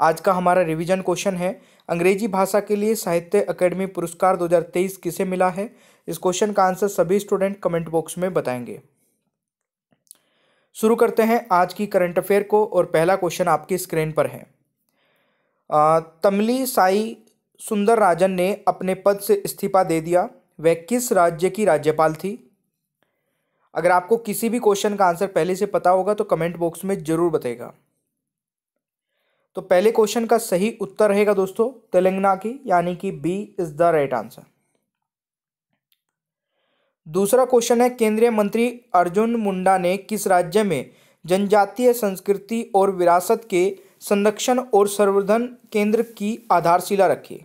आज का हमारा रिवीजन क्वेश्चन है अंग्रेजी भाषा के लिए साहित्य अकेडमी पुरस्कार 2023 किसे मिला है इस क्वेश्चन का आंसर सभी स्टूडेंट कमेंट बॉक्स में बताएंगे शुरू करते हैं आज की करंट अफेयर को और पहला क्वेश्चन आपकी स्क्रीन पर है तमली साई सुंदर राजन ने अपने पद से इस्तीफा दे दिया वह किस राज्य की राज्यपाल थी अगर आपको किसी भी क्वेश्चन का आंसर पहले से पता होगा तो कमेंट बॉक्स में ज़रूर बताएगा तो पहले क्वेश्चन का सही उत्तर रहेगा दोस्तों तेलंगाना की यानी कि B is the right answer दूसरा क्वेश्चन है केंद्रीय मंत्री अर्जुन मुंडा ने किस राज्य में जनजातीय संस्कृति और विरासत के संरक्षण और संवर्धन केंद्र की आधारशिला रखी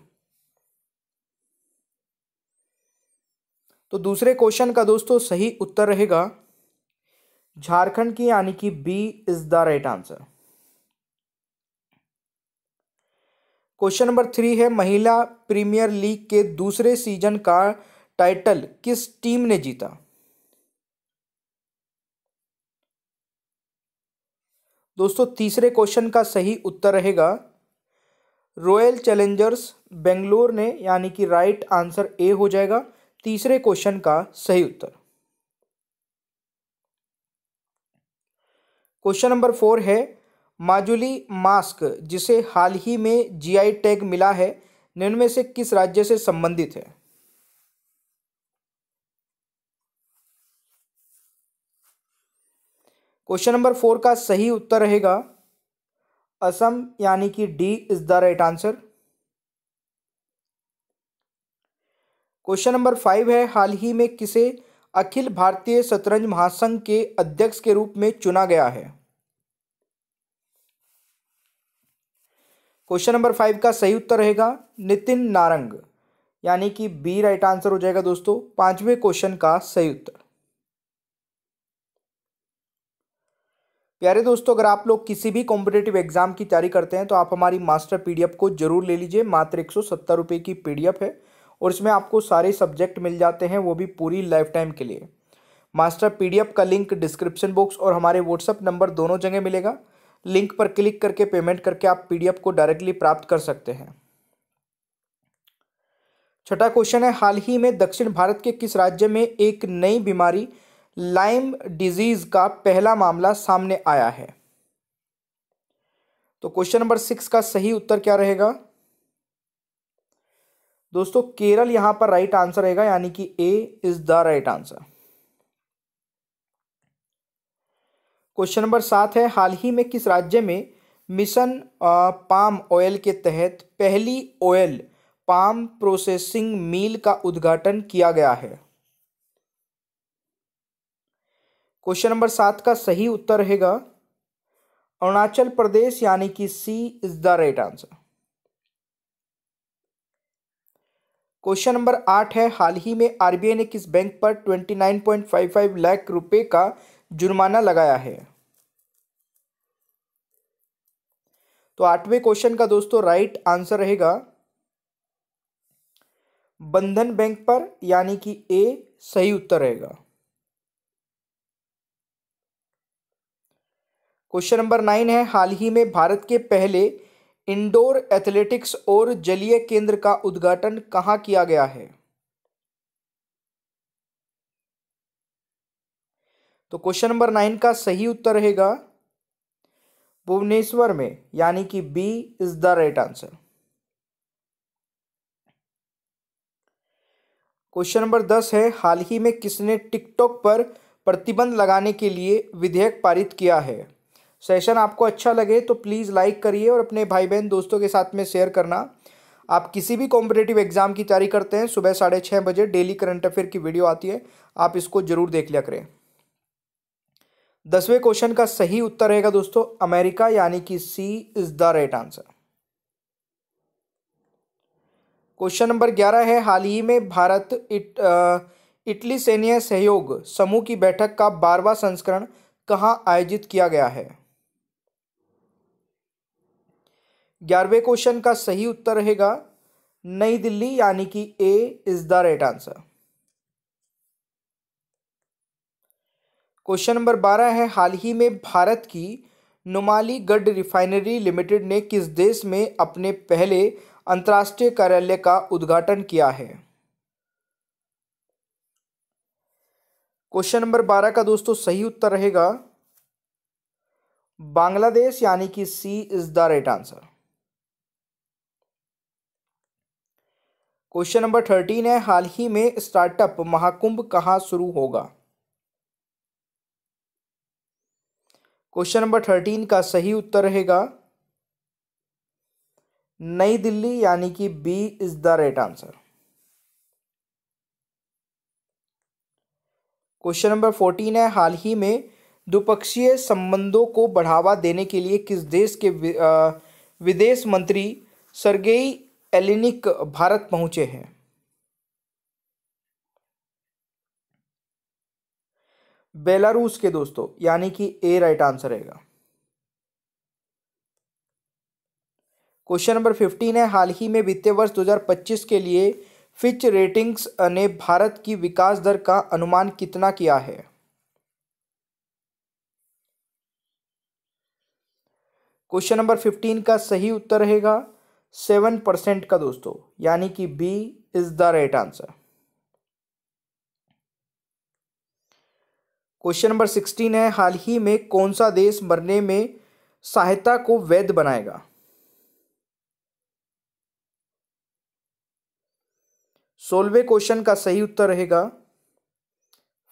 तो दूसरे क्वेश्चन का दोस्तों सही उत्तर रहेगा झारखंड की यानी कि B is the right answer question number three है महिला प्रीमियर लीग के दूसरे सीजन का टाइटल किस टीम ने जीता दोस्तों तीसरे क्वेश्चन का सही उत्तर रहेगा रॉयल चैलेंजर्स बेंगलोर ने यानी कि राइट आंसर ए हो जाएगा तीसरे क्वेश्चन का सही उत्तर क्वेश्चन नंबर फोर है माजुली मास्क जिसे हाल ही में जीआई टैग मिला है निम्न से किस राज्य से संबंधित है क्वेश्चन नंबर फोर का सही उत्तर रहेगा असम यानी कि D is the right answer question number five है हाल ही में किसे अखिल भारतीय शतरंज महासंघ के अध्यक्ष के रूप में चुना गया है क्वेश्चन नंबर फाइव का सही उत्तर रहेगा नितिन नारंग यानी कि बी राइट आंसर हो जाएगा दोस्तों पांचवें क्वेश्चन का सही उत्तर प्यारे दोस्तों अगर आप लोग किसी भी कॉम्पिटेटिव एग्जाम की तैयारी करते हैं तो आप हमारी मास्टर पीडीएफ को जरूर ले लीजिए मात्र एक सौ की पीडीएफ है और इसमें आपको सारे सब्जेक्ट मिल जाते हैं वो भी पूरी लाइफ टाइम के लिए मास्टर पीडीएफ का लिंक डिस्क्रिप्शन बॉक्स और हमारे व्हाट्सअप नंबर दोनों जगह मिलेगा लिंक पर क्लिक करके पेमेंट करके आप पीडीएफ को डायरेक्टली प्राप्त कर सकते हैं छठा क्वेश्चन है हाल ही में दक्षिण भारत के किस राज्य में एक नई बीमारी लाइम डिजीज का पहला मामला सामने आया है तो क्वेश्चन नंबर सिक्स का सही उत्तर क्या रहेगा दोस्तों केरल यहां पर राइट आंसर रहेगा यानी कि A is the right answer question number सात है हाल ही में किस राज्य में मिशन पाम ऑयल के तहत पहली ऑयल पाम प्रोसेसिंग मील का उद्घाटन किया गया है क्वेश्चन नंबर सात का सही उत्तर रहेगा अरुणाचल प्रदेश यानी कि C is the right answer question number आठ है हाल ही में आरबीआई ने किस बैंक पर twenty nine point five five lakh रुपए का जुर्माना लगाया है तो आठवें क्वेश्चन का दोस्तों राइट आंसर रहेगा बंधन बैंक पर यानी कि ए सही उत्तर रहेगा क्वेश्चन नंबर नाइन है हाल ही में भारत के पहले इंडोर एथलेटिक्स और जलीय केंद्र का उद्घाटन कहाँ किया गया है तो क्वेश्चन नंबर नाइन का सही उत्तर रहेगा भुवनेश्वर में यानी कि B is the right answer question number दस है हाल ही में किसने टिकटॉक पर प्रतिबंध लगाने के लिए विधेयक पारित किया है सेशन आपको अच्छा लगे तो प्लीज़ लाइक करिए और अपने भाई बहन दोस्तों के साथ में शेयर करना आप किसी भी कॉम्पिटेटिव एग्ज़ाम की तैयारी करते हैं सुबह साढ़े छः बजे डेली करंट अफेयर की वीडियो आती है आप इसको ज़रूर देख लिया करें दसवें क्वेश्चन का सही उत्तर रहेगा दोस्तों अमेरिका यानी कि C is the right answer question number ग्यारह है हाल ही में भारत इट इटली सैन्य सहयोग समूह की बैठक का बारवा संस्करण कहां आयोजित किया गया है ग्यारहवें क्वेश्चन का सही उत्तर रहेगा नई दिल्ली यानी कि A is the right answer question number बारह है हाल ही में भारत की नुमाली गढ़ रिफाइनरी लिमिटेड ने किस देश में अपने पहले अंतर्राष्ट्रीय कार्यालय का उद्घाटन किया है क्वेश्चन नंबर बारह का दोस्तों सही उत्तर रहेगा बांग्लादेश यानी कि C is the right answer question number thirteen है हाल ही में स्टार्टअप महाकुंभ कहाँ शुरू होगा क्वेश्चन नंबर थर्टीन का सही उत्तर रहेगा नई दिल्ली यानी कि B is the right answer question number fourteen है हाल ही में द्विपक्षीय संबंधों को बढ़ावा देने के लिए किस देश के विदेश मंत्री सरगेई एलिनिक भारत पहुंचे हैं बेलारूस के दोस्तों यानी कि ए राइट आंसर रहेगा क्वेश्चन नंबर फिफ्टीन है हाल ही में वित्तीय वर्ष 2025 के लिए फिच रेटिंग्स ने भारत की विकास दर का अनुमान कितना किया है क्वेश्चन नंबर फिफ्टीन का सही उत्तर रहेगा सेवन परसेंट का दोस्तों यानी कि B is the right answer question number sixteen है हाल ही में कौन सा देश मरने में सहायता को वैध बनाएगा सोलवे क्वेश्चन का सही उत्तर रहेगा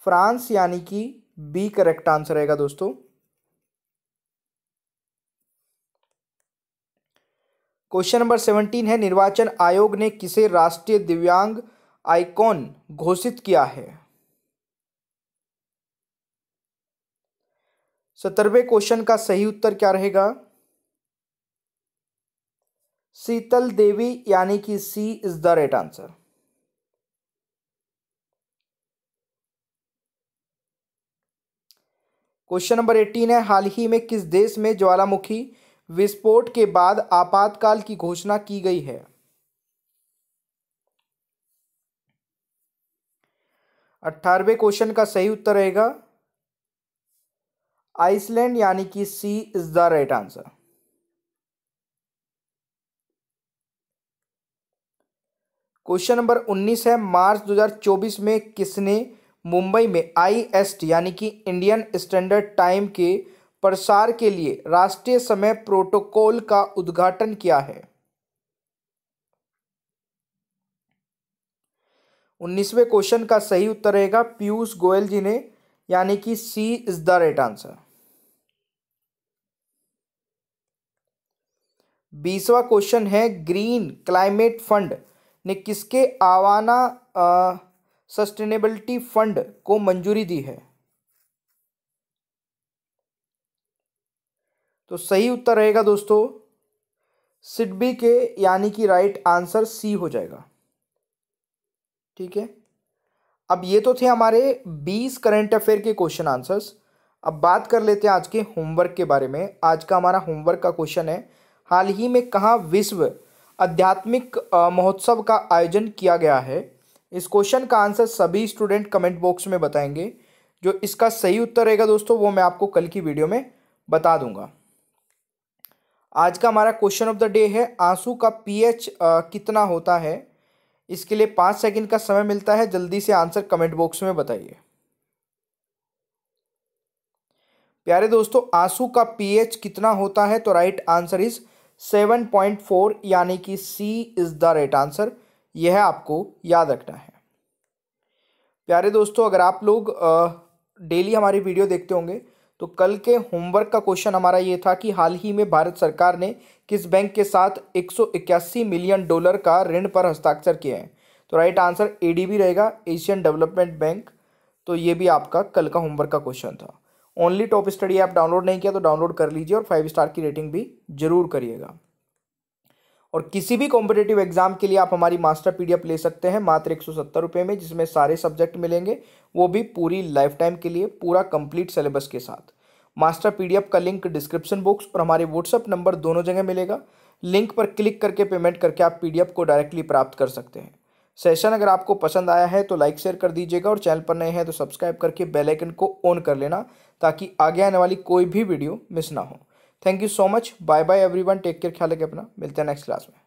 फ्रांस यानी कि बी करेक्ट आंसर रहेगा दोस्तों क्वेश्चन नंबर सेवनटीन है निर्वाचन आयोग ने किसे राष्ट्रीय दिव्यांग आइकॉन घोषित किया है सत्तरवें क्वेश्चन का सही उत्तर क्या रहेगा शीतल देवी यानी कि C is the right answer question number eighteen है हाल ही में किस देश में ज्वालामुखी विस्फोट के बाद आपातकाल की घोषणा की गई है अट्ठारहवें क्वेश्चन का सही उत्तर रहेगा आइसलैंड यानी कि C is the right answer question number 19 है मार्च 2024 में किसने मुंबई में आईएसटी यानी कि इंडियन स्टैंडर्ड टाइम के प्रसार के लिए राष्ट्रीय समय प्रोटोकॉल का उद्घाटन किया है उन्नीसवें क्वेश्चन का सही उत्तर रहेगा पीयूष गोयल जी ने यानी कि C is the right answer बीसवा क्वेश्चन है ग्रीन क्लाइमेट फंड ने किसके आवाना सस्टेनेबिलिटी फंड को मंजूरी दी है तो सही उत्तर रहेगा दोस्तों सिडबी के यानी कि राइट आंसर सी हो जाएगा ठीक है अब ये तो थे हमारे बीस करंट अफेयर के क्वेश्चन आंसर्स अब बात कर लेते हैं आज के होमवर्क के बारे में आज का हमारा होमवर्क का क्वेश्चन है हाल ही में कहाँ विश्व आध्यात्मिक महोत्सव का आयोजन किया गया है इस क्वेश्चन का आंसर सभी स्टूडेंट कमेंट बॉक्स में बताएंगे जो इसका सही उत्तर रहेगा दोस्तों वो मैं आपको कल की वीडियो में बता दूंगा आज का हमारा क्वेश्चन ऑफ द डे है आंसू का पीएच कितना होता है इसके लिए पाँच सेकंड का समय मिलता है जल्दी से आंसर कमेंट बॉक्स में बताइए प्यारे दोस्तों आंसू का पीएच कितना होता है तो right answer is seven point four यानी कि C is the right answer यह आपको याद रखना है प्यारे दोस्तों अगर आप लोग डेली हमारी वीडियो देखते होंगे तो कल के होमवर्क का क्वेश्चन हमारा ये था कि हाल ही में भारत सरकार ने किस बैंक के साथ इक्यासी मिलियन डॉलर का ऋण पर हस्ताक्षर किए हैं तो राइट आंसर एडीबी रहेगा एशियन डेवलपमेंट बैंक तो ये भी आपका कल का होमवर्क का क्वेश्चन था only top study app download नहीं किया तो डाउनलोड कर लीजिए और फाइव स्टार की रेटिंग भी जरूर करिएगा और किसी भी कॉम्पिटेटिव एग्जाम के लिए आप हमारी मास्टर पी ले सकते हैं मात्र एक सौ में जिसमें सारे सब्जेक्ट मिलेंगे वो भी पूरी लाइफ टाइम के लिए पूरा कंप्लीट सिलेबस के साथ मास्टर पी का लिंक डिस्क्रिप्शन बॉक्स और हमारे व्हाट्सअप नंबर दोनों जगह मिलेगा लिंक पर क्लिक करके पेमेंट करके आप पी को डायरेक्टली प्राप्त कर सकते हैं सेशन अगर आपको पसंद आया है तो लाइक शेयर कर दीजिएगा और चैनल पर नए हैं तो सब्सक्राइब करके बेल आइकन को ऑन कर लेना ताकि आगे आने वाली कोई भी वीडियो मिस ना हो thank you so much bye bye everyone take care ख्याल रखें अपना मिलते हैं नेक्स्ट क्लास में